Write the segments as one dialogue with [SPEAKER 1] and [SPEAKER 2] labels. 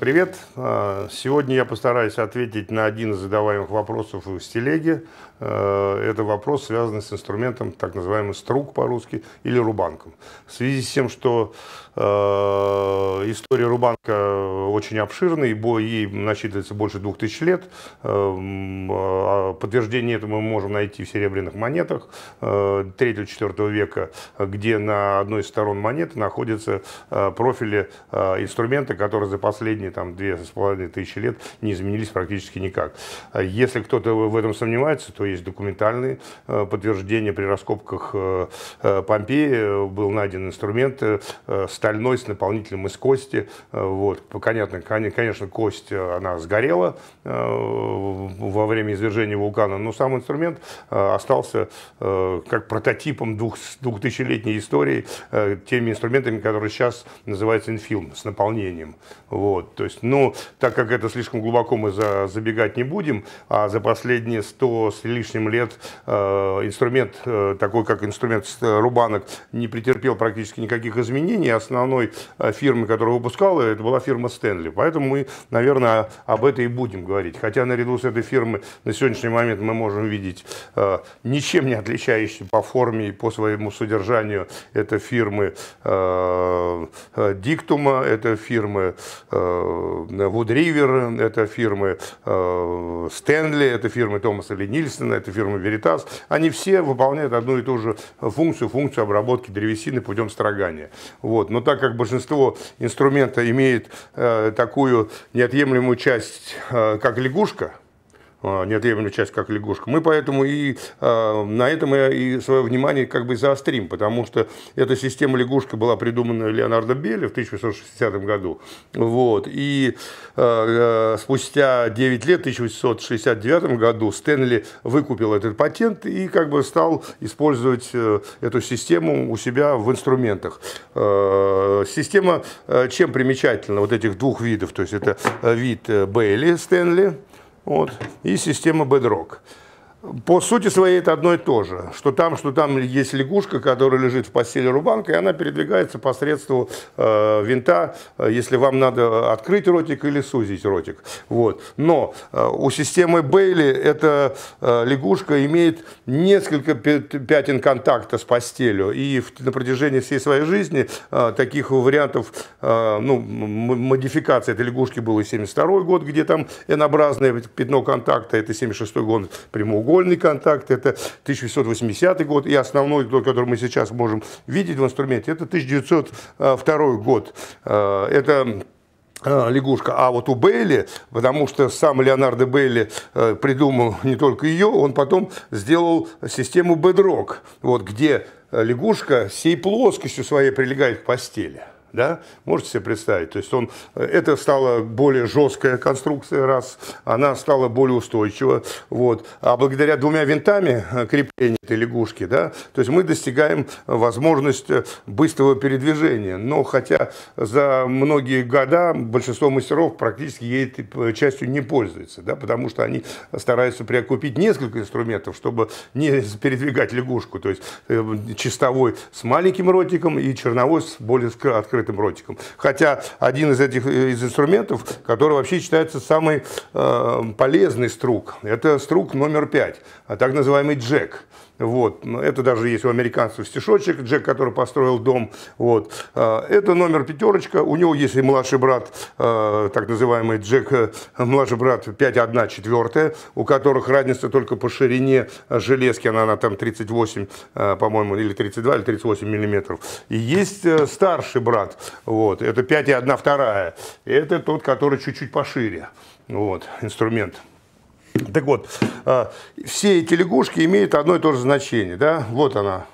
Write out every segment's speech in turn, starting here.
[SPEAKER 1] Привет! А, сегодня я постараюсь ответить на один из задаваемых вопросов в телеги. А, это вопрос, связанный с инструментом, так называемым струк по-русски, или рубанком. В связи с тем, что а, история рубанка очень обширна, ибо ей насчитывается больше двух тысяч лет, подтверждение этого мы можем найти в серебряных монетах 3-4 века, где на одной из сторон монеты находятся профили инструмента, который за последние последние там две с половиной тысячи лет не изменились практически никак. А если кто-то в этом сомневается, то есть документальные э, подтверждения при раскопках э, э, Помпеи был найден инструмент стальной с наполнителем из кости. Вот. Понятно, конечно, кость она сгорела во время извержения вулкана, но сам инструмент остался как прототипом двух, двухтысячелетней истории теми инструментами, которые сейчас называются инфилм, с наполнением. Вот. То есть, ну, так как это слишком глубоко мы за, забегать не будем, а за последние сто с лишним лет э, инструмент, э, такой как инструмент э, рубанок, не претерпел практически никаких изменений. Основной э, фирмы, которая выпускала, это была фирма Стэнли. Поэтому мы, наверное, об этой и будем говорить. Хотя наряду с этой фирмой на сегодняшний момент мы можем видеть э, ничем не отличающие по форме и по своему содержанию это фирмы э, Диктума, э, это фирмы э, Э, Wood River, это фирмы Стэнли, это фирмы Томаса Ли Нильсона, это фирмы Веритас, Они все выполняют одну и ту же функцию, функцию обработки древесины путем строгания. Вот. Но так как большинство инструмента имеет э, такую неотъемлемую часть, э, как лягушка, а, неотъемлемую часть, как лягушка. Мы поэтому и э, на этом и свое внимание как бы заострим, потому что эта система лягушка была придумана Леонардо Белли в 1860 году. Вот. И э, спустя 9 лет, в 1869 году, Стэнли выкупил этот патент и как бы стал использовать э, эту систему у себя в инструментах. Э, система э, чем примечательна вот этих двух видов? То есть это э, вид Бейли Стэнли, вот. И система Bedrock по сути своей это одно и то же, что там, что там есть лягушка, которая лежит в постели рубанка, и она передвигается посредством э, винта, э, если вам надо открыть ротик или сузить ротик. Вот. Но э, у системы Бейли эта э, лягушка имеет несколько пятен контакта с постелью, и в, на протяжении всей своей жизни э, таких вариантов э, ну, модификации этой лягушки было 72 год, где там N-образное пятно контакта, это 76 год прямоугольник, школьный контакт, это 1880 год, и основной, который мы сейчас можем видеть в инструменте, это 1902 год. Э, это э, лягушка. А вот у Бейли, потому что сам Леонардо Бейли э, придумал не только ее, он потом сделал систему бедрок, вот где лягушка всей плоскостью своей прилегает к постели. Да? Можете себе представить? То есть он, это стала более жесткая конструкция, раз, она стала более устойчива. Вот. А благодаря двумя винтами э, крепления этой лягушки, да, то есть мы достигаем возможность э, быстрого передвижения. Но хотя за многие года большинство мастеров практически ей этой частью не пользуется, да, потому что они стараются прикупить несколько инструментов, чтобы не передвигать лягушку. То есть э, чистовой с маленьким ротиком и черновой с более открытым открытым ротиком. Хотя один из этих э, из инструментов, который вообще считается самый э, полезный струк, это струк номер пять, а так называемый джек. Вот. Ну, это даже есть у американцев стишочек, Джек, который построил дом. Вот. А, это номер пятерочка. У него есть и младший брат, а, так называемый Джек, э, младший брат 5-1 четвертая, у которых разница только по ширине железки. Она, она там 38, а, по-моему, или 32, или 38 миллиметров. И есть э, старший брат. Вот. Это 5 и 1 вторая. Это тот, который чуть-чуть пошире. Вот. Инструмент. Так вот, а, все эти лягушки имеют одно и то же значение. Да? Вот она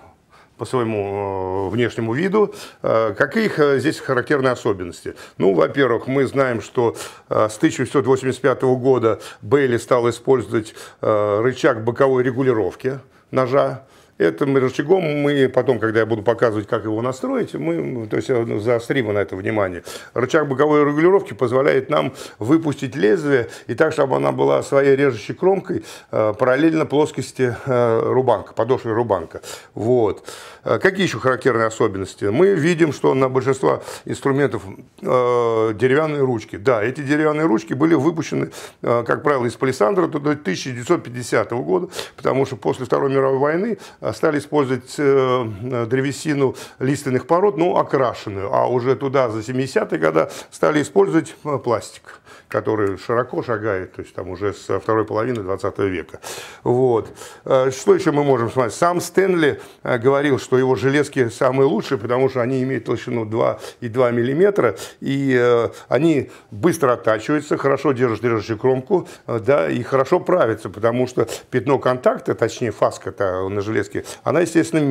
[SPEAKER 1] по своему э, внешнему виду. Э, какие э, здесь характерные особенности? Ну, во-первых, мы знаем, что с 1985 года Бейли стал использовать рычаг боковой регулировки ножа Этим рычагом мы потом, когда я буду показывать, как его настроить, мы, ну, то есть э, ну, заострим на это внимание. Рычаг боковой регулировки позволяет нам выпустить лезвие и так, чтобы она была своей режущей кромкой э, параллельно плоскости э, рубанка, подошвы рубанка. Вот. Какие еще характерные особенности? Мы видим, что на большинство инструментов деревянные ручки. Да, эти деревянные ручки были выпущены, как правило, из палисандра до 1950 года, потому что после Второй мировой войны стали использовать э, древесину лиственных пород, ну, окрашенную, а уже туда за 70-е годы стали использовать э, пластик который широко шагает, то есть там уже со второй половины 20 века. Вот. Э, что еще мы можем смотреть? Сам Стэнли э, говорил, что его железки самые лучшие, потому что они имеют толщину 2,2 мм, и э, они быстро оттачиваются, хорошо держат режущую кромку, да, и хорошо правятся, потому что пятно контакта, точнее фаска-то на железке, она, естественно,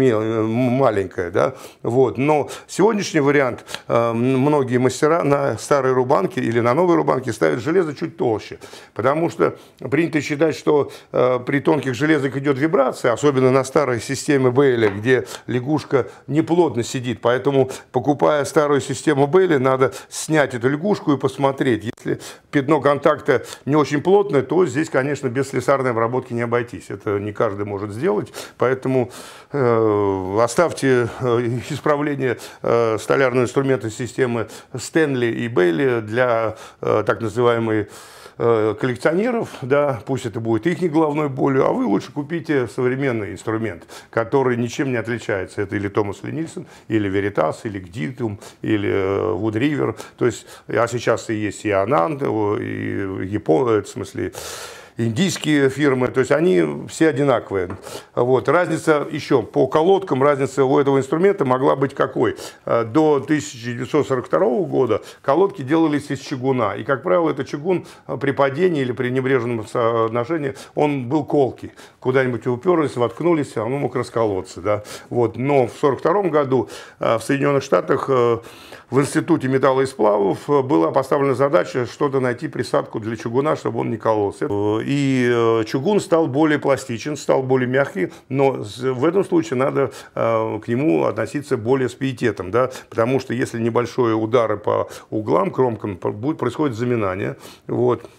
[SPEAKER 1] маленькая, да, вот. Но сегодняшний вариант многие мастера на старой рубанке или на новой рубанке ставят железо чуть толще, потому что принято считать, что э, при тонких железах идет вибрация, особенно на старой системе Бейля, где лягушка неплотно сидит, поэтому покупая старую систему Бейля, надо снять эту лягушку и посмотреть, если пятно контакта не очень плотное, то здесь, конечно, без слесарной обработки не обойтись. Это не каждый может сделать, поэтому э, оставьте э, исправление э, столярного инструмента системы Стэнли и Бейли для э, так называемой Э, коллекционеров, да, пусть это будет их не головной болью, а вы лучше купите современный инструмент, который ничем не отличается. Это или Томас Ли или Веритас, или Гдитум, или э, Вудривер. То есть, а сейчас и есть и Ананд, и Япон, э, в смысле, индийские фирмы, то есть они все одинаковые. Вот. Разница еще по колодкам, разница у этого инструмента могла быть какой? Э, до 1942 года колодки делались из чугуна, и, как правило, это чугун э, при падении или при небрежном отношении, он был колки, Куда-нибудь уперлись, воткнулись, а он мог расколоться. Да? Вот. Но в 1942 году э, в Соединенных Штатах в Институте металла и сплавов была поставлена задача что-то найти присадку для чугуна, чтобы он не кололся и э, чугун стал более пластичен, стал более мягкий, но в этом случае надо э, к нему относиться более с пиететом, да, потому что если небольшие удары по углам, кромкам, будет происходить заминание, вот,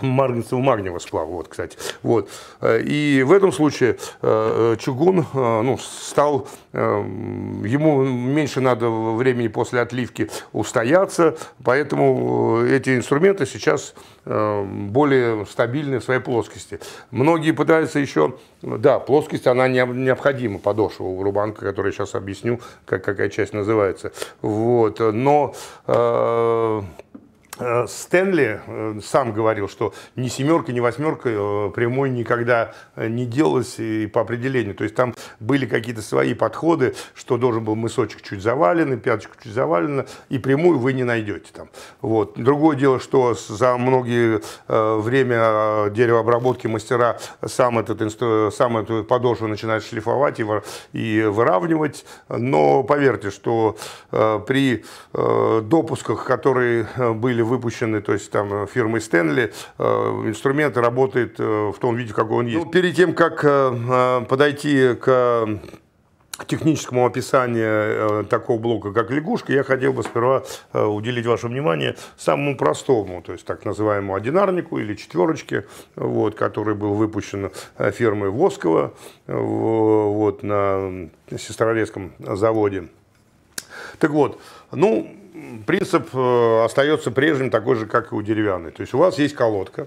[SPEAKER 1] марганцево-магниевого сплава, вот, кстати. Вот. Э, и в этом случае э, э, чугун ну, стал, эм, ему меньше надо времени после отливки устояться, поэтому эти инструменты сейчас более стабильны в своей плоскости. Многие пытаются еще, да, плоскость, она необходима, подошва у рубанка, которую сейчас объясню, как, какая часть называется. Вот. Но Э, Стэнли э, сам говорил, что ни семерка, ни восьмерка э, прямой никогда не делалось и по определению. То есть там были какие-то свои подходы, что должен был мысочек чуть завален, и пяточка чуть завалена, и прямую вы не найдете там. Вот. Другое дело, что за многие время деревообработки мастера сам, этот сам эту подошву начинают шлифовать и выравнивать. Но поверьте, что при допусках, которые были выпущены, то есть там э, фирмой Стэнли, инструмент работает э, в том виде, какой он ну, есть. Ну, перед тем, как э, подойти к техническому описанию такого блока, как лягушка, я хотел бы сперва уделить ваше внимание самому простому, то есть так называемому одинарнику или четверочке, вот, который был выпущен фирмой Воскова вот, на Сестрорецком заводе. Так вот, ну, принцип э, остается прежним, такой же, как и у деревянной. То есть у вас есть колодка.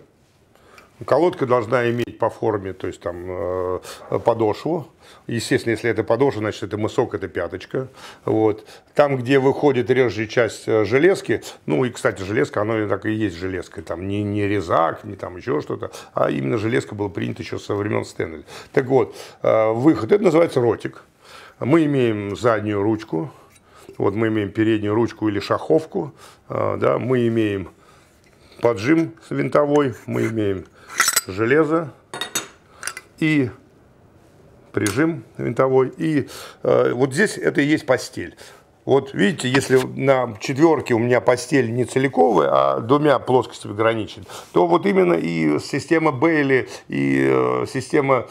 [SPEAKER 1] Колодка должна иметь по форме, то есть там э, подошву. Естественно, если это подошва, значит это мысок, это пяточка. Вот. Там, где выходит режущая часть э, железки, ну и, кстати, железка, оно так и есть железка, там не, не резак, не там еще что-то, а именно железка была принята еще со времен Стэнли. Так вот, выход, это называется ротик. Мы имеем заднюю ручку, вот мы имеем переднюю ручку или шаховку, а, да, мы имеем поджим винтовой, мы имеем железо и прижим винтовой. И э, вот здесь это и есть постель. Вот видите, если на четверке у меня постель не целиковая, а двумя плоскостями ограничена, то вот именно и система Бейли, и э, система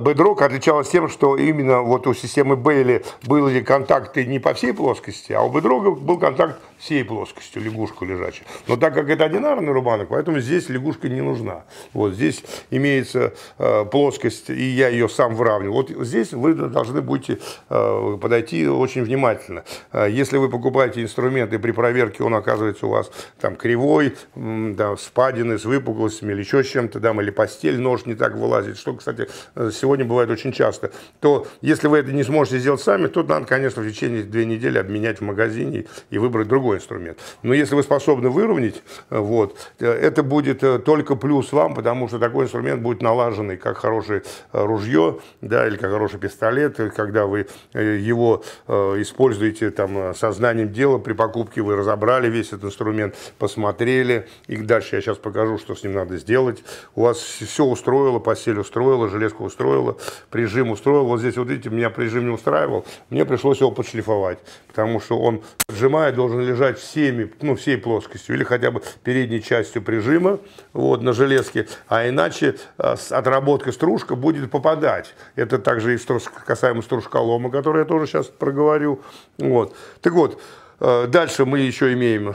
[SPEAKER 1] Bedrock отличалась тем, что именно вот у системы Бейли были контакты не по всей плоскости, а у Bedrock был контакт всей плоскостью, лягушку лежачей. Но так как это одинарный рубанок, поэтому здесь лягушка не нужна. Вот здесь имеется э, плоскость, и я ее сам выравниваю. Вот здесь вы должны будете э, подойти очень внимательно. Э, если вы покупаете инструмент, и при проверке он оказывается у вас там кривой, там, с падины, с выпуклостями или еще с чем-то, там, или постель, нож не так вылазит, что, кстати, э, сегодня бывает очень часто, то если вы это не сможете сделать сами, то надо, конечно, в течение две недели обменять в магазине и выбрать другой инструмент. Но если вы способны выровнять, э, вот, э, это будет э, только плюс вам, потому что такой инструмент будет налаженный, как хорошее ружье, да, или как хороший пистолет, когда вы его используете там сознанием дела при покупке, вы разобрали весь этот инструмент, посмотрели, и дальше я сейчас покажу, что с ним надо сделать. У вас все устроило, посель устроила, железка устроила, устроило, прижим устроил. Вот здесь, вот видите, меня прижим не устраивал, мне пришлось его подшлифовать, потому что он, поджимая, должен лежать всеми, ну, всей плоскостью или хотя бы передней частью прижима, вот, на железке, а иначе э, отработка стружка будет попадать. Это также и струж, касаемо стружколома, который я тоже сейчас проговорю. Вот. Так вот, э, Дальше мы еще имеем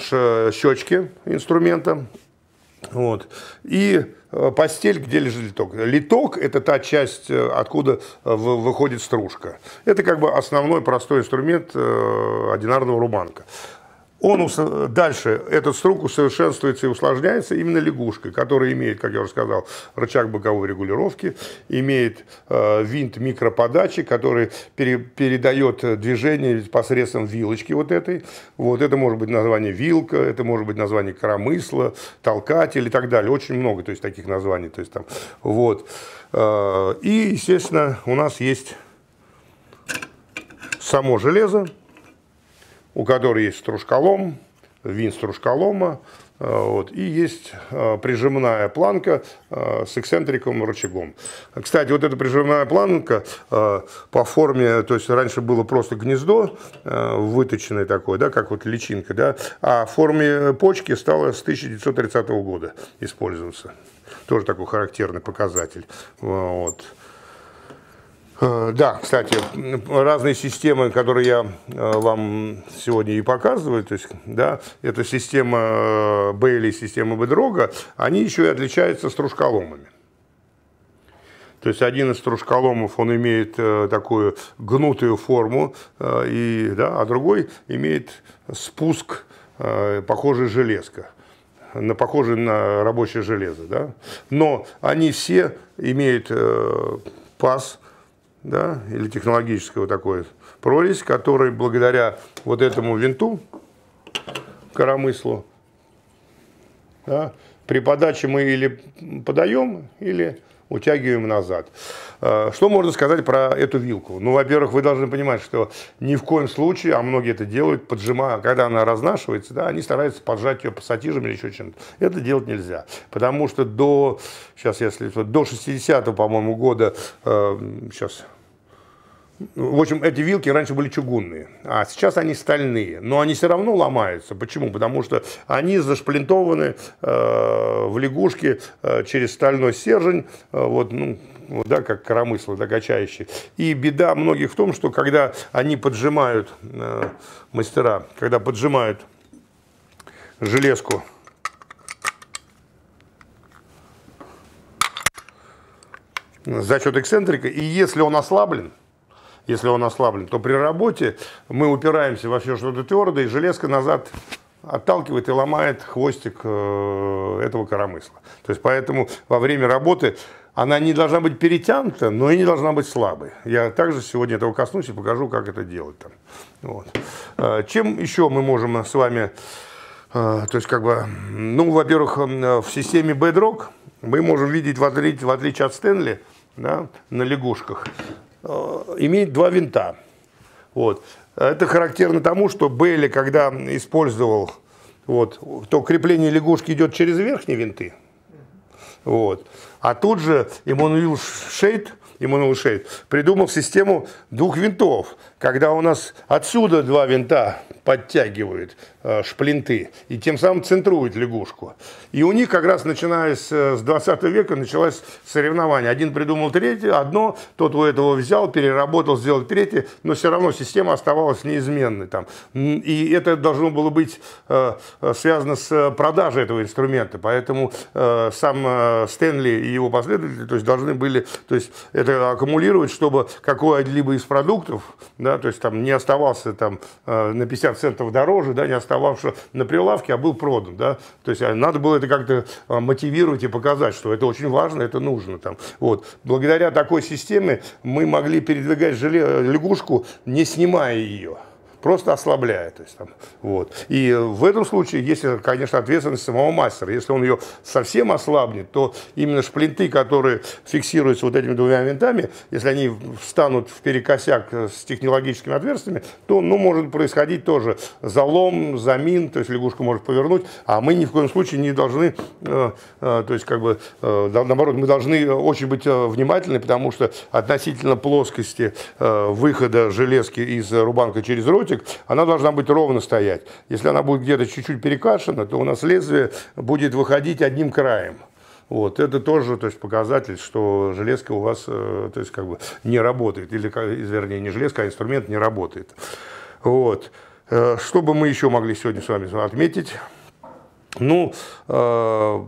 [SPEAKER 1] щечки инструмента. Вот. И э, постель, где лежит литок. Литок – это та часть, э, откуда э, выходит стружка. Это как бы основной простой инструмент одинарного рубанка. Он дальше, этот струк усовершенствуется и усложняется именно лягушкой, которая имеет, как я уже сказал, рычаг боковой регулировки, имеет э, винт микроподачи, который пере, передает движение посредством вилочки вот этой. Вот это может быть название вилка, это может быть название коромысла, толкатель и так далее. Очень много то есть, таких названий. То есть, там, вот. Э, и, естественно, у нас есть само железо, у которой есть стружколом, вин стружколома, э, вот, и есть э, прижимная планка э, с эксцентриком рычагом. Кстати, вот эта прижимная планка по форме, то есть раньше было просто гнездо выточенное такое, да, как вот личинка, да, а в форме почки стала с 1930 года использоваться. Тоже такой характерный показатель. Вот. Э, да, кстати, разные системы, которые я э, вам сегодня и показываю, то есть, да, это система э, Бейли, система Бедрога, они еще и отличаются стружколомами. То есть один из стружколомов, он имеет такую гнутую форму, и, да, а другой имеет спуск, похожий железка на, похожий на рабочее железо. Да? Но они все имеют э, паз, да, или технологическая вот такой прорезь, который благодаря вот этому винту, коромыслу, да, при подаче мы или подаем, или утягиваем назад. А, что можно сказать про эту вилку? Ну, во-первых, вы должны понимать, что ни в коем случае, а многие это делают, поджимая, когда она разнашивается, да, они стараются поджать ее пассатижем или еще чем-то. Это делать нельзя, потому что до, сейчас если, до 60-го, по-моему, года, сейчас э, в общем, эти вилки раньше были чугунные, а сейчас они стальные. Но они все равно ломаются. Почему? Потому что они зашплинтованы э, в лягушке э, через стальной сержень, э, вот, ну, вот, да, как коромысло, да, И беда многих в том, что когда они поджимают, э, мастера, когда поджимают железку, за счет эксцентрика, и если он ослаблен, если он ослаблен, то при работе мы упираемся во все что-то твердое, и железка назад отталкивает и ломает хвостик э, этого коромысла. То есть поэтому во время работы она не должна быть перетянута, но и не должна быть слабой. Я также сегодня этого коснусь и покажу, как это делать там. Вот. Э, чем еще мы можем с вами, э, то есть как бы, ну, во-первых, эм, в системе Bedrock мы можем видеть, в отличие, от Стэнли, да, на лягушках, Э, имеет два винта. Вот. Это характерно тому, что Бейли, когда использовал, вот, то крепление лягушки идет через верхние винты. Вот. А тут же Эммануил Шейд, Эммануил Шейд придумал систему двух винтов, когда у нас отсюда два винта подтягивают Э, шплинты, и тем самым центрует лягушку. И у них как раз начиная с 20 э, века началось соревнование. Один придумал третье, одно, тот у этого взял, переработал, сделал третье, но все равно система оставалась неизменной. Там. И это должно было быть э, связано с продажей этого инструмента, поэтому сам Стэнли и его последователи то есть, должны были то есть, это аккумулировать, чтобы какой-либо из продуктов, да, то есть там не оставался там, на 50 центов дороже, да, не оставался торговавшего на прилавке, а был продан. Да? То есть а, надо было это как-то а, мотивировать и показать, что это очень важно, это нужно. Там. Вот. Благодаря такой системе мы могли передвигать желе э, лягушку, не снимая ее просто ослабляет. То есть, там, вот. И в этом случае если, конечно, ответственность самого мастера. Если он ее совсем ослабнет, то именно шплинты, которые фиксируются вот этими двумя винтами, если они встанут в перекосяк с технологическими отверстиями, то ну, может происходить тоже залом, замин, то есть лягушка может повернуть, а мы ни в коем случае не должны, э, э, то есть как бы, э, наоборот, мы должны очень быть э, внимательны, потому что относительно плоскости э, выхода железки из рубанка через ротик, дротик, она должна быть ровно стоять. Если она будет где-то чуть-чуть перекашена, то у нас лезвие будет выходить одним краем. Вот, это тоже то есть, показатель, что железка у вас э, то есть, как бы не работает, или, вернее, не железка, а инструмент не работает. Вот. Э, что бы мы еще могли сегодня с вами отметить? Ну, э,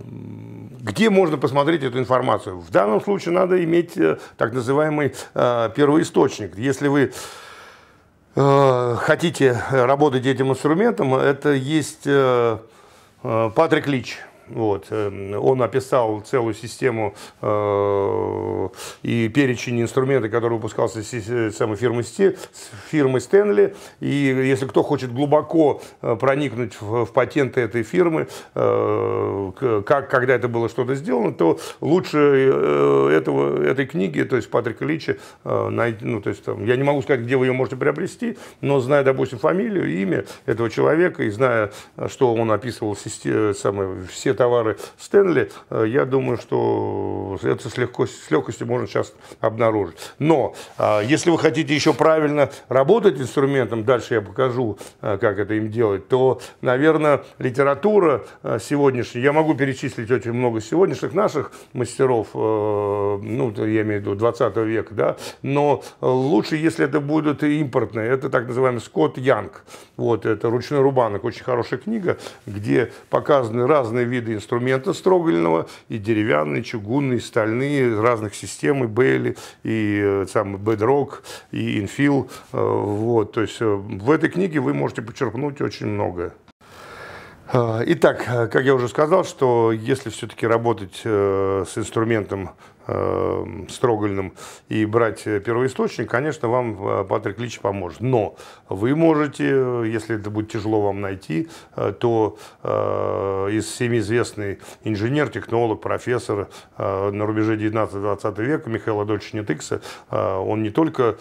[SPEAKER 1] где можно посмотреть эту информацию? В данном случае надо иметь так называемый первоисточник. Если вы Э, хотите работать этим инструментом, это есть э, э, Патрик Лич. Вот. Эм, он описал целую систему э, и перечень инструментов, которые выпускался с самой фирмы, фирмы Стэнли. И если кто хочет глубоко э, проникнуть в, патенты этой фирмы, э, как, когда это было что-то сделано, то лучше этого, этой книги, то есть Патрика Личи. найти, ну, то есть, там, я не могу сказать, где вы ее можете приобрести, но зная, допустим, фамилию, имя этого человека и зная, что он описывал систему, все товары Стэнли, э, я думаю, что это с, легко, с легкостью можно сейчас обнаружить. Но а, если вы хотите еще правильно работать инструментом, дальше я покажу, э, как это им делать, то, наверное, литература э, сегодняшняя, я могу перечислить очень много сегодняшних наших мастеров, ну, я имею в виду 20 века, да, но лучше, если это будут импортные, это так называемый Скотт Янг, вот, это «Ручной рубанок», очень хорошая книга, где показаны разные виды виды инструмента строгольного, и деревянные, чугунные, стальные, разных систем, и э, бейли, и сам бедрок, и инфил. Э, вот, то есть э, в этой книге вы можете почерпнуть очень многое. А, итак, как я уже сказал, что если все-таки работать с инструментом э, Строгольным и брать э, первоисточник, конечно, вам э, Патрик Лич поможет. Но вы можете, э, если это будет тяжело вам найти, то из всеми известный инженер, технолог, профессор на рубеже 19-20 века Михаил Адольфович нетыкса он не только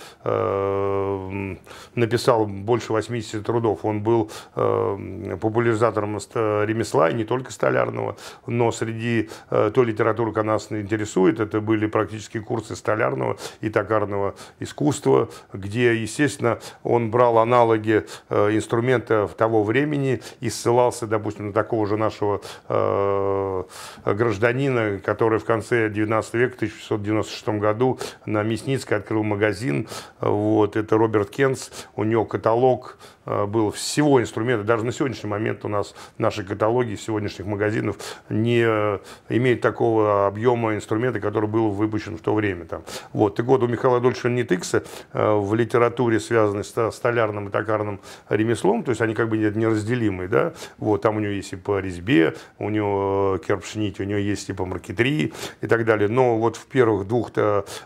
[SPEAKER 1] написал больше 80 трудов, он был популяризатором ремесла, и не только столярного, но среди той литературы, которая нас интересует, это это были практически курсы столярного и токарного искусства, где, естественно, он брал аналоги э, инструментов того времени и ссылался, допустим, на такого же нашего э, гражданина, который в конце 19 века, в 1696 году на Мясницкой открыл магазин. Вот, это Роберт Кенс, у него каталог Э, было всего инструмента. Даже на сегодняшний момент у нас наши каталоги сегодняшних магазинов не э, имеют такого объема инструмента, который был выпущен в то время. Там. Вот. Так вот, у Михаила Дольшина Нитыкса э, в литературе, связанной с столярным и токарным ремеслом, то есть они как бы неразделимые, да, вот, там у него есть и по резьбе, у него керпшнить, у него есть и по маркетри и так далее. Но вот в первых двух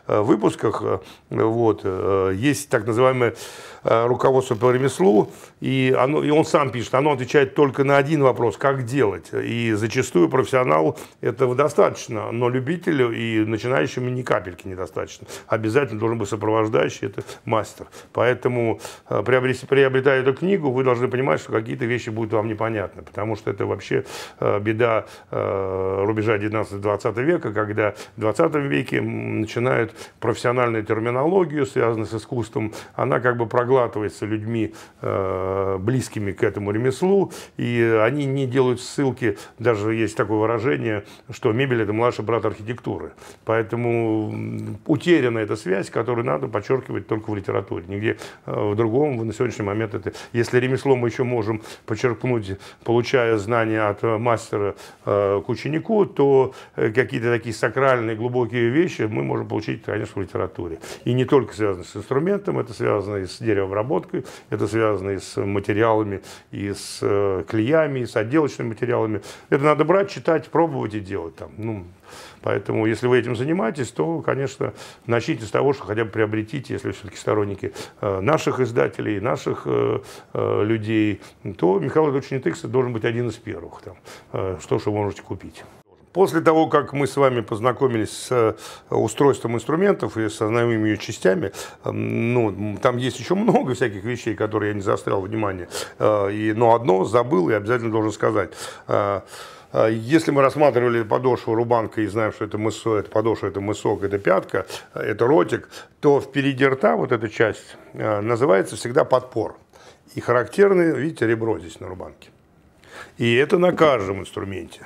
[SPEAKER 1] выпусках вот, есть так называемое руководство по ремеслу, и, оно, и он сам пишет, оно отвечает только на один вопрос, как делать. И зачастую профессионалу этого достаточно, но любителю и начинающему ни капельки недостаточно. Обязательно должен быть сопровождающий, это мастер. Поэтому, э, приобретая эту книгу, вы должны понимать, что какие-то вещи будут вам непонятны, потому что это вообще э, беда э, рубежа 19-20 века, когда в 20 веке начинают профессиональную терминологию, связанную с искусством, она как бы проглатывается людьми Э, близкими к этому ремеслу, и они не делают ссылки, даже есть такое выражение, что мебель – это младший брат архитектуры. Поэтому утеряна эта связь, которую надо подчеркивать только в литературе. Нигде э, в другом на сегодняшний момент это... Если ремесло мы еще можем подчеркнуть, получая знания от мастера э, к ученику, то какие-то такие сакральные глубокие вещи мы можем получить, конечно, в литературе. И не только связано с инструментом, это связано и с деревообработкой, это связано связанные с материалами и с э, клеями, и с отделочными материалами. Это надо брать, читать, пробовать и делать. Там. Ну, поэтому, если вы этим занимаетесь, то, конечно, начните с того, что хотя бы приобретите, если все-таки сторонники э, наших издателей, наших э, людей, то Михаил Ильич Нетыкса должен быть один из первых, там, что вы можете купить. После того, как мы с вами познакомились с э, устройством инструментов и с основными ее частями, ну, там есть еще много всяких вещей, которые я не заострял внимание, э, но одно забыл и обязательно должен сказать. Э, если мы рассматривали подошву рубанка и знаем, что это мысо, это подошва, это мысок, это пятка, это ротик, то впереди рта вот эта часть называется всегда подпор. И характерное, видите, ребро здесь на рубанке. И это на каждом инструменте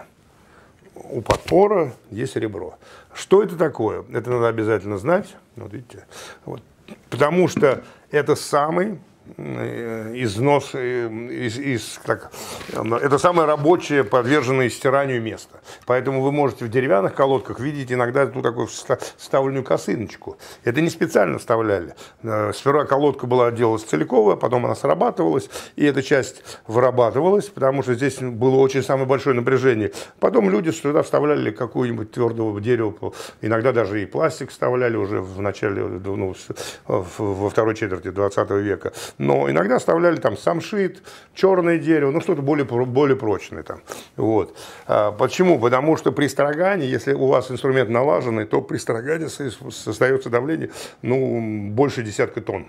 [SPEAKER 1] у подпора есть ребро. Что это такое? Это надо обязательно знать. Вот видите. Вот. Потому что это самый Э, износ, э, из, из, так, э, это самое рабочее, подверженное стиранию место. Поэтому вы можете в деревянных колодках видеть иногда тут такую вставленную косыночку. Это не специально вставляли. Сперва колодка была делалась целиковая, потом она срабатывалась, и эта часть вырабатывалась, потому что здесь было очень самое большое напряжение. Потом люди сюда вставляли какую-нибудь твердого дерева, иногда даже и пластик вставляли уже в начале, ну, во второй четверти 20 века но иногда оставляли там самшит, черное дерево, ну что-то более, более прочное там. Вот. А, почему? Потому что при строгании, если у вас инструмент налаженный, то при строгании создается давление ну, больше десятка тонн.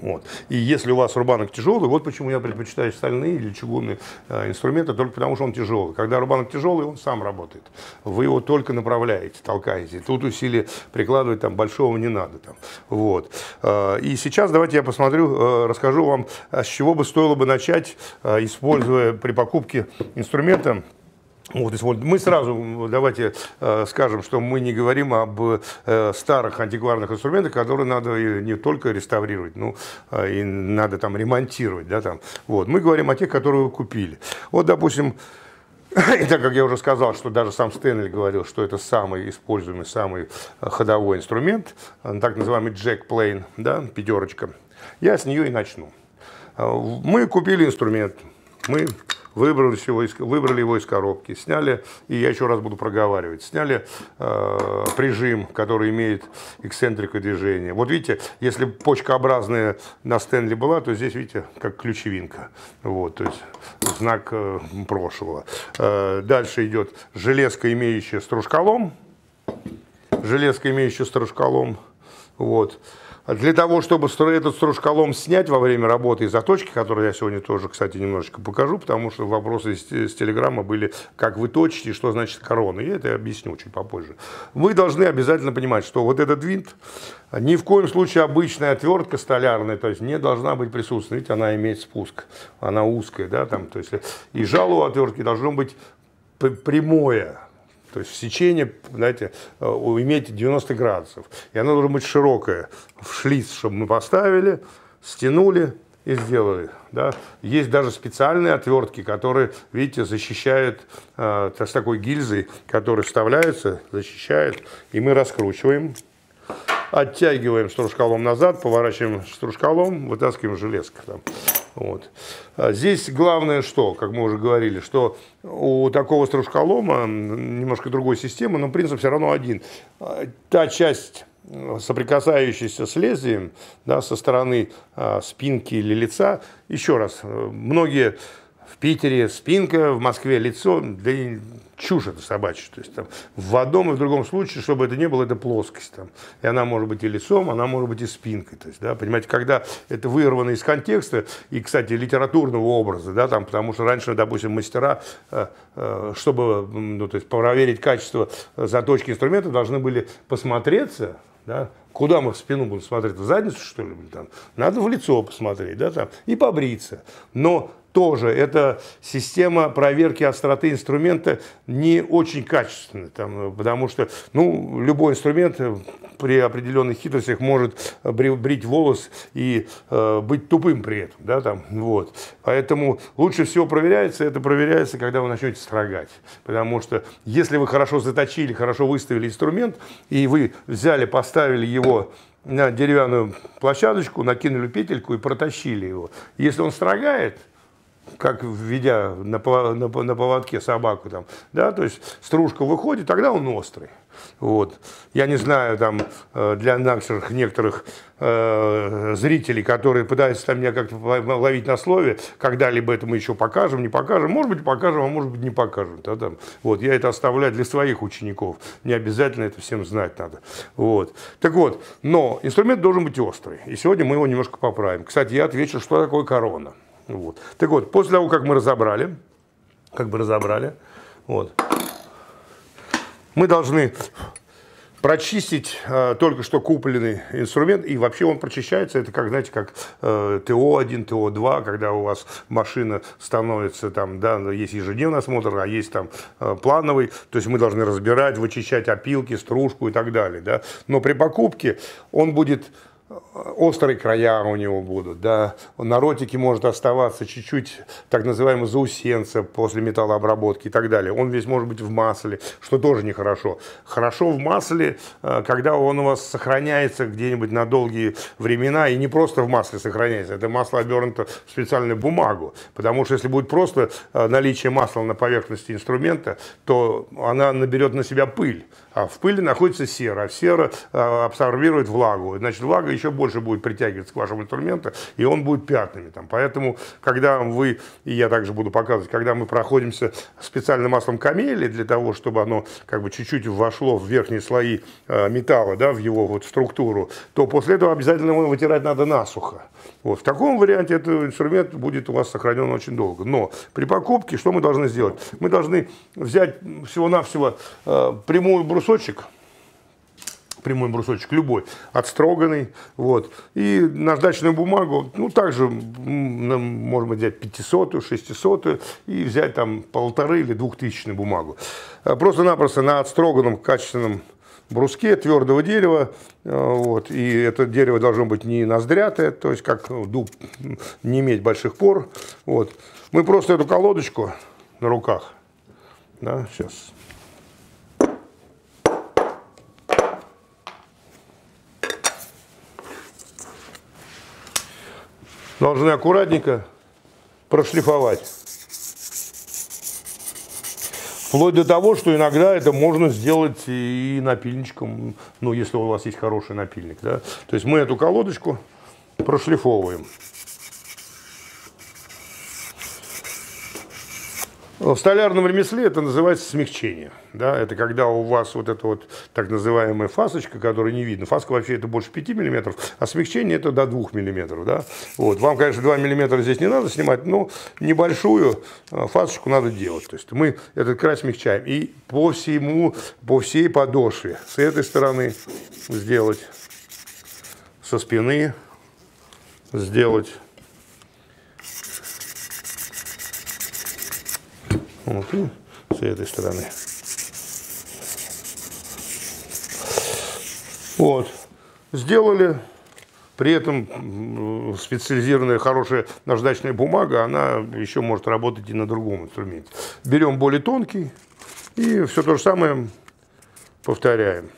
[SPEAKER 1] Вот. И если у вас рубанок тяжелый, вот почему я предпочитаю стальные или чугунные э, инструменты, только потому что он тяжелый. Когда рубанок тяжелый, он сам работает. Вы его только направляете, толкаете. Тут усилия прикладывать там большого не надо. Там. Вот. Э, и сейчас давайте я посмотрю, э, расскажу вам, а с чего бы стоило бы начать, э, используя при покупке инструмента вот, вот мы сразу давайте э, скажем, что мы не говорим об э, старых антикварных инструментах, которые надо не только реставрировать, ну э, и надо там ремонтировать, да там. Вот мы говорим о тех, которые вы купили. Вот, допустим, и так как я уже сказал, что даже сам Стэнли говорил, что это самый используемый, самый э, ходовой инструмент, э, так называемый джек плейн, да, пятерочка. Я с нее и начну. Э, мы купили инструмент, мы выбрали его, из, выбрали его из коробки, сняли, и я еще раз буду проговаривать, сняли э, прижим, который имеет эксцентрика движения. Вот видите, если почкообразная на Стэнли была, то здесь, видите, как ключевинка. Вот, то есть знак э, прошлого. Э, дальше идет железка, имеющая стружколом. Железка, имеющая стружколом. Вот для того, чтобы этот стружколом снять во время работы и заточки, которые я сегодня тоже, кстати, немножечко покажу, потому что вопросы с телеграмма были, как вы точите, что значит корона. Я это объясню чуть попозже. Вы должны обязательно понимать, что вот этот винт, ни в коем случае обычная отвертка столярная, то есть не должна быть присутствовать, видите, она имеет спуск, она узкая, да, там, то есть и жало у отвертки должно быть прямое, то есть сечение, знаете, э, иметь 90 градусов. И оно должно быть широкое. В шлиц, чтобы мы поставили, стянули и сделали. Да? Есть даже специальные отвертки, которые, видите, защищают э, с такой гильзой, которая вставляется, защищает. И мы раскручиваем оттягиваем стружкалом назад, поворачиваем стружкалом, вытаскиваем железку. Там. Вот. А здесь главное что, как мы уже говорили, что у такого стружколома немножко другой системы, но принцип все равно один. А, та часть э, соприкасающаяся с лезвием да, со стороны а, спинки или лица. Еще раз, э, многие в Питере спинка, в Москве лицо, да и чушь это собачья. То есть там в одном и в другом случае, чтобы это не было, это плоскость там. И она может быть и лицом, она может быть и спинкой. То есть, да, понимаете, когда это вырвано из контекста и, кстати, литературного образа, да, там, потому что раньше, допустим, мастера, э, э, чтобы ну, то есть проверить качество заточки инструмента, должны были посмотреться, да, Куда мы в спину будем смотреть? В задницу, что ли? Там? Надо в лицо посмотреть, да, там, и побриться. Но тоже эта система проверки остроты инструмента не очень качественная, там, потому что ну, любой инструмент при определенных хитростях может брить волос и э, быть тупым при этом. Да, там, вот. Поэтому лучше всего проверяется, это проверяется, когда вы начнете строгать. Потому что если вы хорошо заточили, хорошо выставили инструмент, и вы взяли, поставили его на деревянную площадочку, накинули петельку и протащили его. Если он строгает, как введя на, на, на поводке собаку там, да, то есть стружка выходит, тогда он острый. Вот. Я не знаю, там, э, для наших некоторых э, зрителей, которые пытаются там меня как-то ловить на слове, когда-либо это мы еще покажем, не покажем, может быть, покажем, а может быть, не покажем. Да, там. Вот. Я это оставляю для своих учеников, не обязательно это всем знать надо. Вот. Так вот, но инструмент должен быть острый, и сегодня мы его немножко поправим. Кстати, я отвечу, что такое корона – вот. Так вот, после того, как мы разобрали, как бы разобрали, вот, мы должны прочистить э, только что купленный инструмент, и вообще он прочищается, это как, знаете, как э, ТО-1, ТО-2, когда у вас машина становится там, да, есть ежедневный осмотр, а есть там э, плановый, то есть мы должны разбирать, вычищать опилки, стружку и так далее, да, но при покупке он будет Э, острые края у него будут, да, на ротике может оставаться чуть-чуть, так называемого заусенца после металлообработки и так далее. Он весь может быть в масле, что тоже нехорошо. Хорошо в масле, э, когда он у вас сохраняется где-нибудь на долгие времена, и не просто в масле сохраняется, это масло обернуто в специальную бумагу, потому что если будет просто э, наличие масла на поверхности инструмента, то она наберет на себя пыль. А в пыли находится сера, а сера абсорбирует влагу. Значит, влага еще больше будет притягиваться к вашему инструменту, и он будет пятнами. Там. Поэтому, когда вы, и я также буду показывать, когда мы проходимся специальным маслом камели для того, чтобы оно как бы чуть-чуть вошло в верхние слои а, металла, да, в его вот структуру, то после этого обязательно его вытирать надо насухо. Вот. В таком варианте этот инструмент будет у вас сохранен очень долго. Но при покупке что мы должны сделать? Мы должны взять всего-навсего а, прямую бруску брусочек, прямой брусочек, любой, отстроганный, вот, и наждачную бумагу, ну, также можем взять 500 600 и взять там полторы или двухтысячную бумагу. Э, просто-напросто на отстроганном качественном бруске твердого дерева, э, вот, и это дерево должно быть не ноздрятое, то есть как ну, дуб, не иметь больших пор, вот. Мы просто эту колодочку на руках, да, сейчас должны аккуратненько прошлифовать. Вплоть до того, что иногда это можно сделать и напильничком, ну, если у вас есть хороший напильник. Да? То есть мы эту колодочку прошлифовываем. В столярном ремесле это называется смягчение. Да? Это когда у вас вот эта вот так называемая фасочка, которая не видно. Фаска вообще это больше 5 мм, а смягчение это до 2 мм. Да? Вот. Вам, конечно, 2 мм здесь не надо снимать, но небольшую э, фасочку надо делать. То есть мы этот край смягчаем. И по всему, по всей подошве. С этой стороны сделать, со спины сделать Вот, и с этой стороны. Вот. Сделали. При этом специализированная хорошая наждачная бумага, она еще может работать и на другом инструменте. Берем более тонкий и все то же самое повторяем.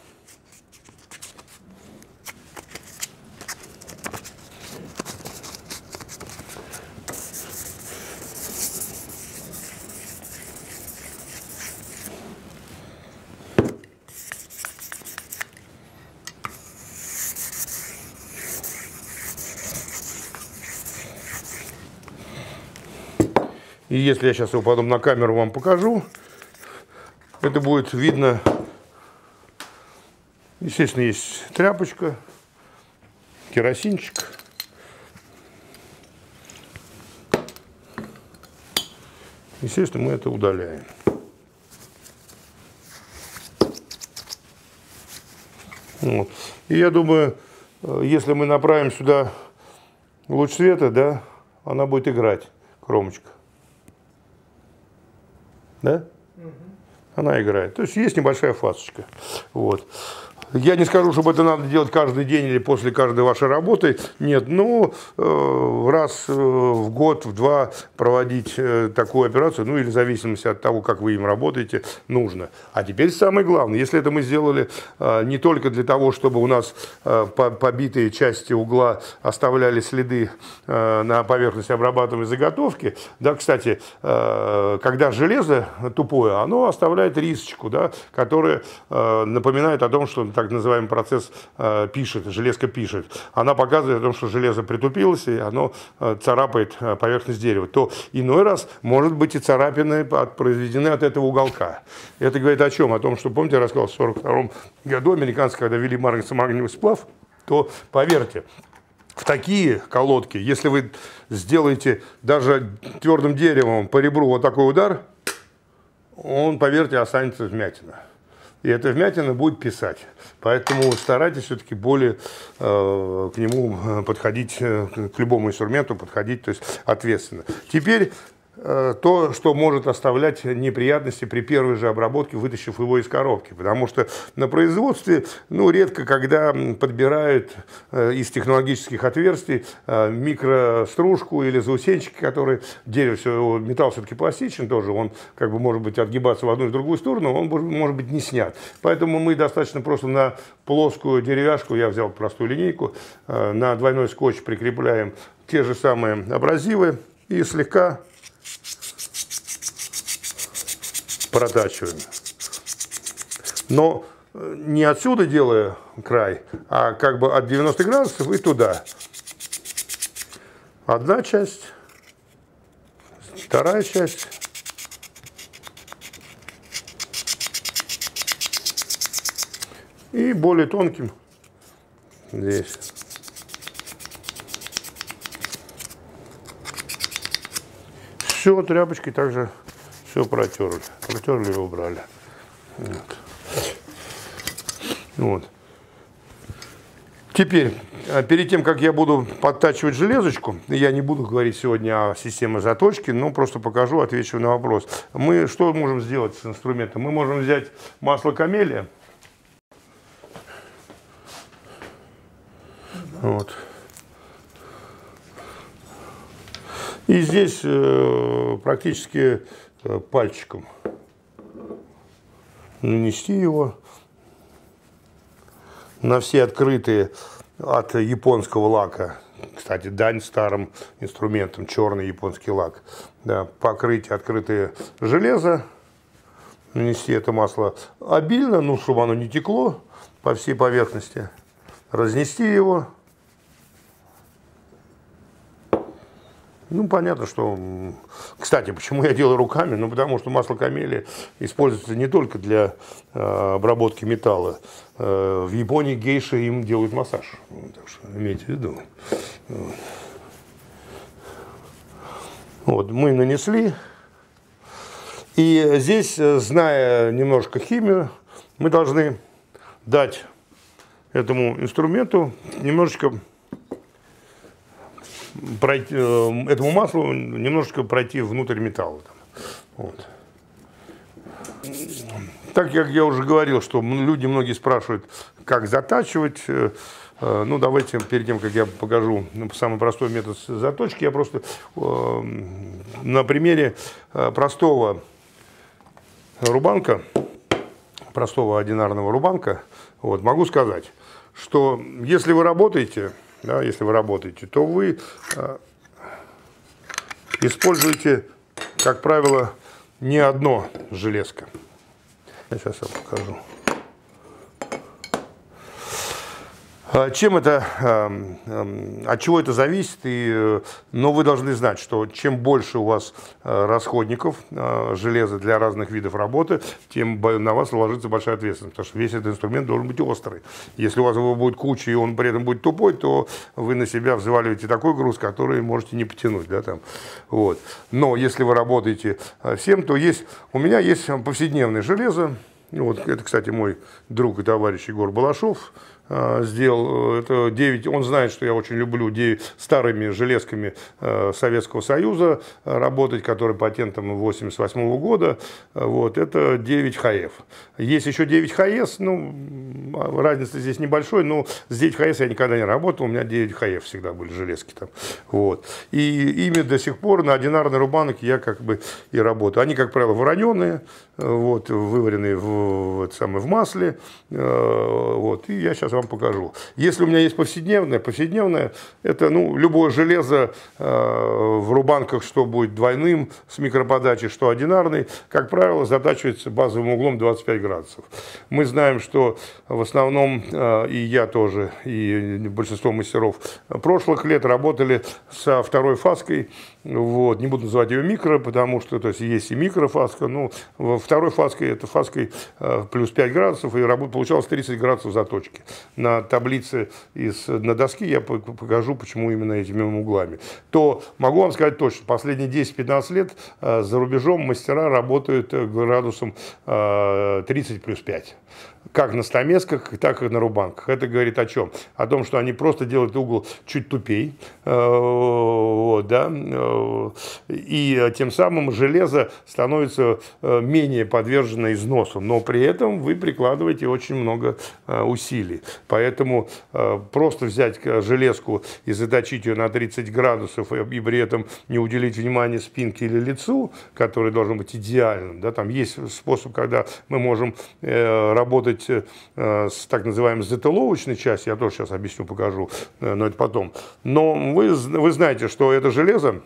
[SPEAKER 1] И если я сейчас его потом на камеру вам покажу, это будет видно. Естественно, есть тряпочка, керосинчик. Естественно, мы это удаляем. Вот. И я думаю, э, если мы направим сюда луч света, да, она будет играть, кромочка да? Она играет. То есть есть небольшая фасочка. Вот. Я не скажу, чтобы это надо делать каждый день или после каждой вашей работы. Нет, ну, э, раз э, в год, в два проводить э, такую операцию, ну, или в зависимости от того, как вы им работаете, нужно. А теперь самое главное, если это мы сделали не только для того, чтобы у нас побитые части угла оставляли следы на поверхности обрабатываемой заготовки, да, кстати, когда железо тупое, оно оставляет рисочку, да, которая напоминает о том, что так называемый процесс э, пишет, железка пишет, она показывает о том, что железо притупилось, и оно э, царапает э, поверхность дерева, то иной раз может быть и царапины произведены от этого уголка. Это говорит о чем? О том, что, помните, я рассказал в 1942 году американцы, когда вели магниевый сплав, то, поверьте, в такие колодки, если вы сделаете даже твердым деревом по ребру вот такой удар, он, поверьте, останется вмятина и эта вмятина будет писать. Поэтому старайтесь все-таки более э, к нему подходить, э, к любому инструменту подходить, то есть ответственно. Теперь Э, то, что может оставлять неприятности при первой же обработке, вытащив его из коробки. Потому что на производстве ну, редко когда подбирают э, из технологических отверстий э, микростружку или заусенчики, которые дерево, металл все-таки пластичен тоже, он как бы может быть отгибаться в одну и в другую сторону, он может быть не снят. Поэтому мы достаточно просто на плоскую деревяшку, я взял простую линейку, на двойной скотч прикрепляем те же самые абразивы и слегка Продачиваем. Но э, не отсюда делаю край, а как бы от 90 градусов и туда. Одна часть, вторая часть. И более тонким здесь. все тряпочкой также все протерли. Протерли и убрали. Вот. вот. Теперь, а перед тем, как я буду подтачивать железочку, я не буду говорить сегодня о системе заточки, но просто покажу, отвечу на вопрос. Мы что можем сделать с инструментом? Мы можем взять масло камелия. Вот. И здесь э, практически э, пальчиком нанести его на все открытые от японского лака. Кстати, дань старым инструментам, черный японский лак. Да, покрыть открытые железо, нанести это масло обильно, ну, чтобы оно не текло по всей поверхности. Разнести его Ну, понятно, что... Кстати, почему я делаю руками? Ну, потому что масло камелия используется не только для э, обработки металла. Э, в Японии гейши им делают массаж. Ну, так что имейте в виду. Вот, вот мы нанесли. И здесь, э, зная немножко химию, мы должны дать этому инструменту немножечко пройти, э, этому маслу немножечко пройти внутрь металла. Вот. Так как я уже говорил, что люди многие спрашивают, как затачивать. Э, э, ну, давайте перед тем, как я покажу самый простой метод заточки, я просто на примере простого рубанка, простого одинарного рубанка, вот, могу сказать, что если вы работаете да, если вы работаете, то вы а, используете, как правило, не одно железка. Я сейчас я покажу. А, чем это, от чего это зависит, и, э, но вы должны знать, что чем больше у вас э, расходников э, железа для разных видов работы, тем на вас ложится большая ответственность, потому что весь этот инструмент должен быть острый. Если у вас его будет куча, и он при этом будет тупой, то вы на себя взваливаете такой груз, который можете не потянуть. Да, там. Вот. Но если вы работаете всем, то есть, у меня есть повседневное железо, вот, это, кстати, мой друг и товарищ Егор Балашов, Э, сделал э, это 9, он знает, что я очень люблю 9, старыми железками э, Советского Союза работать, которые патентом 88 -го года, вот, это 9 ХФ. Есть еще 9 ХС, ну, разница здесь небольшой, но с 9 ХС я никогда не работал, у меня 9 ХФ всегда были железки там, вот. И ими до сих пор на одинарный рубанок я как бы и работаю. Они, как правило, вороненые, вот, вываренный в, это самое, в масле. Э, вот, и я сейчас вам покажу. Если у меня есть повседневное, повседневное, это ну, любое железо э, в рубанках, что будет двойным с микроподачей, что одинарный, как правило, затачивается базовым углом 25 градусов. Мы знаем, что в основном, э, и я тоже, и большинство мастеров прошлых лет работали со второй фаской. Вот, не буду называть ее микро, потому что то есть, есть и микрофаска, но в второй фаской, это фаской э, плюс 5 градусов, и работа получалась 30 градусов заточки. На таблице из, на доске я покажу, почему именно этими углами. То могу вам сказать точно, последние 10-15 лет э, за рубежом мастера работают э, градусом 30 плюс 5 как на стамесках, так и на рубанках. Это говорит о чем? О том, что они просто делают угол чуть тупей, э, вот, да, э, и тем самым железо становится э, менее подвержено износу, но при этом вы прикладываете очень много усилий. Поэтому просто взять железку и заточить ее на 30 градусов и при этом не уделить внимания спинке или лицу, который должен быть идеальным, да, там есть способ, когда мы можем работать работать э, с так называемой затыловочной частью, я тоже сейчас объясню, покажу, э, но это потом. Но вы, вы знаете, что это железо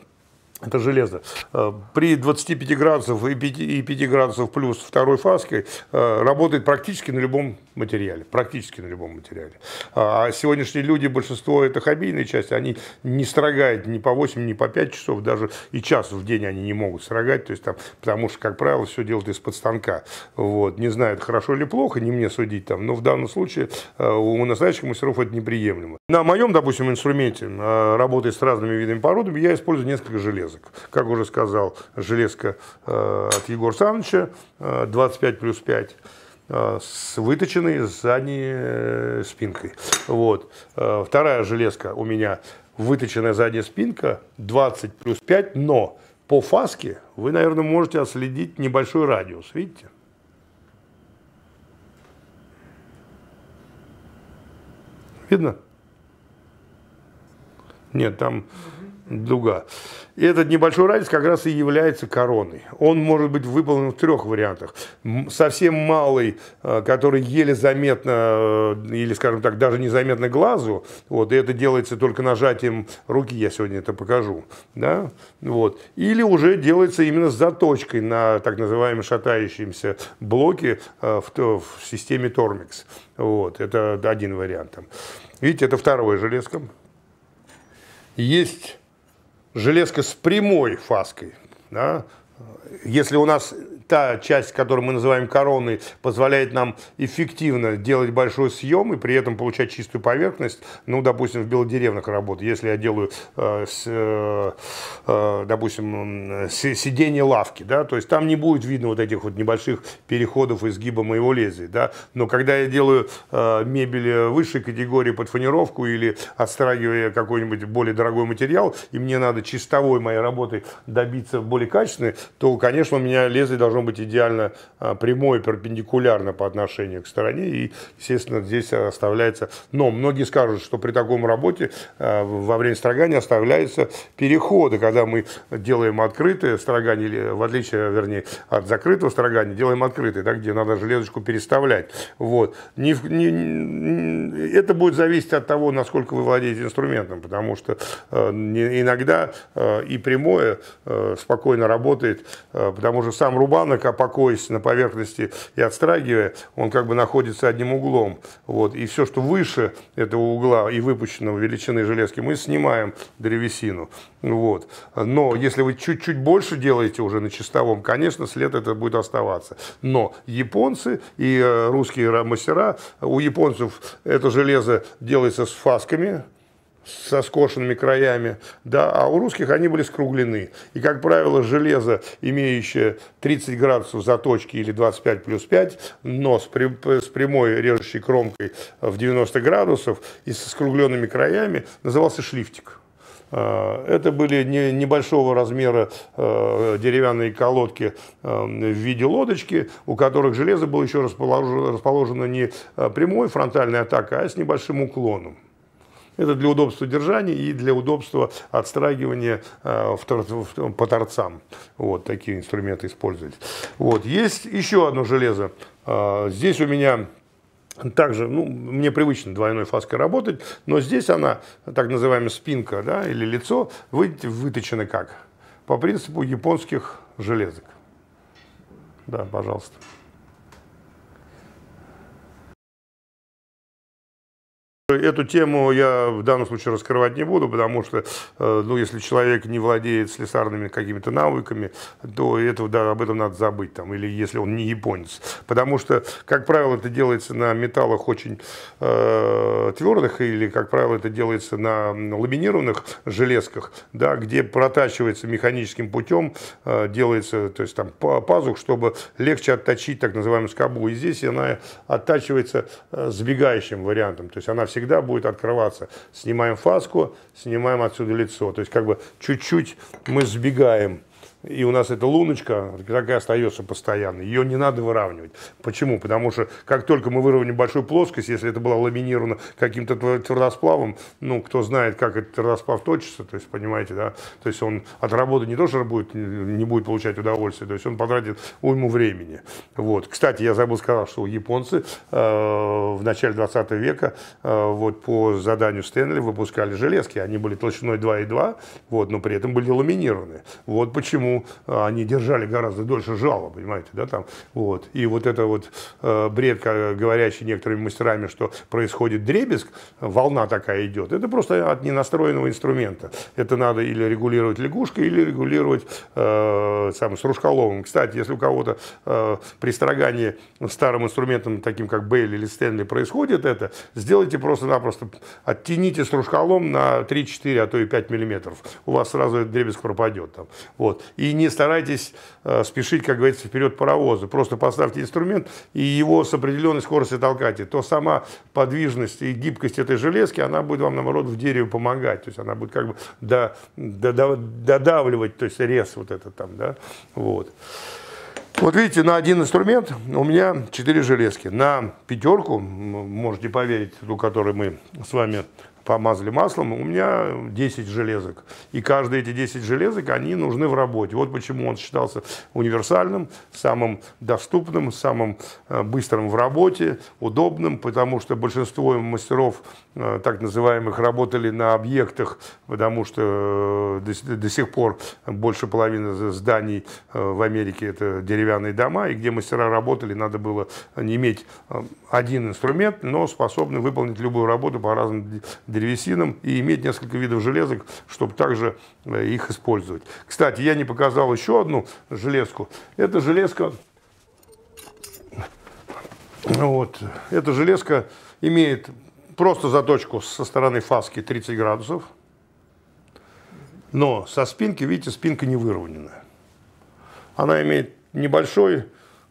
[SPEAKER 1] это железо. Э, при 25 градусов и 5, и 5 градусов плюс второй фаской э, работает практически на любом материале. Практически на любом материале. А, а сегодняшние люди, большинство это хоббийной части, они не строгают ни по 8, ни по 5 часов, даже и час в день они не могут строгать, то есть там, потому что, как правило, все делают из-под станка. Вот. Не знаю, это хорошо или плохо, не мне судить там, но в данном случае э, у настоящих мастеров это неприемлемо. На моем, допустим, инструменте, а, работая с разными видами породами, я использую несколько железок. Как уже сказал, железка а, от Егора Саныча 25 а, плюс 5 с выточенной задней э, спинкой. Вот. Вторая железка у меня выточенная задняя спинка 20 плюс 5, но по фаске вы, наверное, можете отследить небольшой радиус. Видите? Видно? Нет, там дуга. И этот небольшой радиус как раз и является короной. Он может быть выполнен в трех вариантах. Совсем малый, э, который еле заметно, э, или, скажем так, даже незаметно глазу, вот, и это делается только нажатием руки, я сегодня это покажу, да, вот. Или уже делается именно с заточкой на так называемом шатающемся блоке э, в, в системе Тормикс. Вот, это один вариант. Видите, это второе железком есть железка с прямой фаской. Да? Если у нас та часть, которую мы называем короной, позволяет нам эффективно делать большой съем и при этом получать чистую поверхность. Ну, допустим, в белодеревных работ. Если я делаю, э, с, э, э допустим, с, сиденье лавки, да, то есть там не будет видно вот этих вот небольших переходов и сгиба моего лезвия, да. Но когда я делаю э, мебель высшей категории под фанеровку или отстрагивая какой-нибудь более дорогой материал, и мне надо чистовой моей работы добиться более качественной, то, конечно, у меня лезвие должно должно быть идеально а, прямое, перпендикулярно по отношению к стороне. И, естественно, здесь оставляется... Но многие скажут, что при таком работе а, во время строгания оставляются переходы, когда мы делаем открытое строгание, или в отличие, вернее, от закрытого строгания, делаем открытое, да, где надо железочку переставлять. Вот. Не, не, это будет зависеть от того, насколько вы владеете инструментом, потому что а, иногда и прямое спокойно работает, потому что сам Рубан ребенок, опокоясь а на поверхности и отстрагивая, он как бы находится одним углом. Вот. И все, что выше этого угла и выпущенного величины железки, мы снимаем древесину. Вот. Но если вы чуть-чуть больше делаете уже на чистовом, конечно, след это будет оставаться. Но японцы и э, русские мастера, у японцев это железо делается с фасками, со скошенными краями, да, а у русских они были скруглены. И, как правило, железо, имеющее 30 градусов заточки или 25 плюс 5, но с, при, с прямой режущей кромкой в 90 градусов и со скругленными краями, назывался шлифтик. А, это были не, небольшого размера э, деревянные колодки э, в виде лодочки, у которых железо было еще расположено, расположено не прямой фронтальной атакой, а с небольшим уклоном. Это для удобства держания и для удобства отстрагивания э, в, в, по торцам. Вот такие инструменты использовать. Вот. Есть еще одно железо. Э, здесь у меня также, ну, мне привычно двойной фаской работать, но здесь она, так называемая спинка, да, или лицо, вы, выточены как? По принципу японских железок. Да, пожалуйста. Эту тему я в данном случае раскрывать не буду, потому что, э, ну, если человек не владеет слесарными какими-то навыками, то этого, да, об этом надо забыть, там, или если он не японец. Потому что, как правило, это делается на металлах очень э, твердых, или, как правило, это делается на ламинированных железках, да, где протачивается механическим путем, э, делается, то есть, там, пазух, чтобы легче отточить так называемую скобу. И здесь она оттачивается э, сбегающим вариантом, то есть она всегда всегда будет открываться. Снимаем фаску, снимаем отсюда лицо. То есть как бы чуть-чуть мы сбегаем и у нас эта луночка такая остается постоянно. Ее не надо выравнивать. Почему? Потому что как только мы выровняем большую плоскость, если это была ламинирована каким-то твердосплавом, ну, кто знает, как этот твердосплав точится, то есть, понимаете, да, то есть он от работы не тоже будет, не будет получать удовольствие, то есть он потратит уйму времени. Вот. Кстати, я забыл сказать, что японцы э, в начале 20 века э, вот по заданию Стэнли выпускали железки. Они были толщиной 2,2, вот, но при этом были ламинированы. Вот почему почему э, они держали гораздо дольше жалобы, понимаете, да, там, вот. И вот это вот э, бред, говорящий некоторыми мастерами, что происходит дребезг, волна такая идет, это просто от ненастроенного инструмента. Это надо или регулировать лягушкой, или регулировать э, сам, с ружколовым. Кстати, если у кого-то э, при строгании старым инструментом, таким как Бейли или Стэнли, происходит это, сделайте просто-напросто, оттяните с ружколом на 3-4, а то и 5 миллиметров. У вас сразу этот дребезг пропадет. Там. Вот и не старайтесь э, спешить, как говорится, вперед паровозы. Просто поставьте инструмент и его с определенной скоростью толкайте. То сама подвижность и гибкость этой железки, она будет вам, наоборот, в дереве помогать. То есть она будет как бы до, до, до, додавливать, то есть рез вот этот там, да, вот. Вот видите, на один инструмент у меня 4 железки. На пятерку, можете поверить, ту, которую мы с вами помазали маслом, у меня 10 железок. И каждые эти 10 железок, они нужны в работе. Вот почему он считался универсальным, самым доступным, самым э, быстрым в работе, удобным, потому что большинство мастеров, э, так называемых, работали на объектах, потому что э, до, до сих пор больше половины зданий в Америке это деревянные дома, и где мастера работали, надо было не иметь один инструмент, но способны выполнить любую работу по разным древесинам и иметь несколько видов железок, чтобы также э, их использовать. Кстати, я не показал еще одну железку. Это железка... Вот. Эта железка имеет просто заточку со стороны фаски 30 градусов. Но со спинки, видите, спинка не выровнена. Она имеет небольшой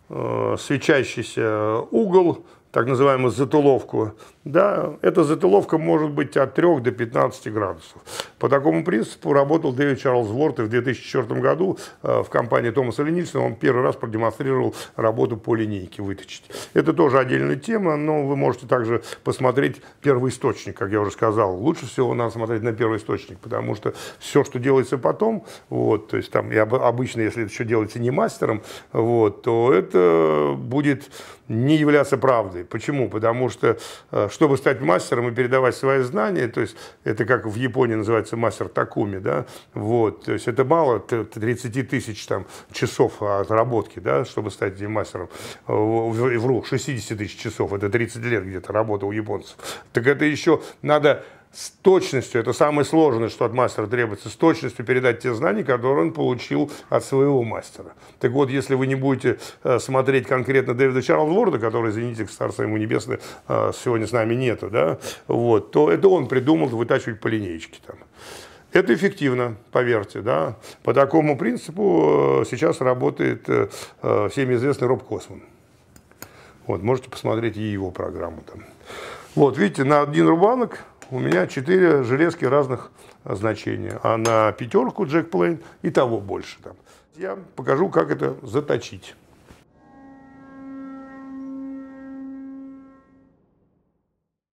[SPEAKER 1] э, свечащийся угол так называемую затыловку, да, эта затыловка может быть от 3 до 15 градусов. По такому принципу работал Дэвид Чарльз Уорд и в 2004 году э, в компании Томаса Ленильсона он первый раз продемонстрировал работу по линейке выточить. Это тоже отдельная тема, но вы можете также посмотреть первый источник, как я уже сказал. Лучше всего надо смотреть на первый источник, потому что все, что делается потом, вот, то есть там и обычно, если это еще делается не мастером, вот, то это будет не являться правдой. Почему? Потому что, э, чтобы стать мастером и передавать свои знания, то есть это как в Японии называется мастер такуми, да, вот, то есть это мало 30 тысяч там часов отработки, да, чтобы стать этим мастером. Э, вру, 60 тысяч часов, это 30 лет где-то работал у японцев. Так это еще надо с точностью, это самое сложное, что от мастера требуется, с точностью передать те знания, которые он получил от своего мастера. Так вот, если вы не будете э, смотреть конкретно Дэвида Чарлворда, который, извините, к Старцу ему небесное, э, сегодня с нами нету, да, вот, то это он придумал вытачивать по линеечке там. Это эффективно, поверьте, да. По такому принципу э, сейчас работает всем известный Роб Косман. Вот, можете посмотреть и его программу там. Вот, видите, на один рубанок у меня 4 железки разных значения, а на пятерку джекплейн и того больше. Там. Я покажу, как это заточить.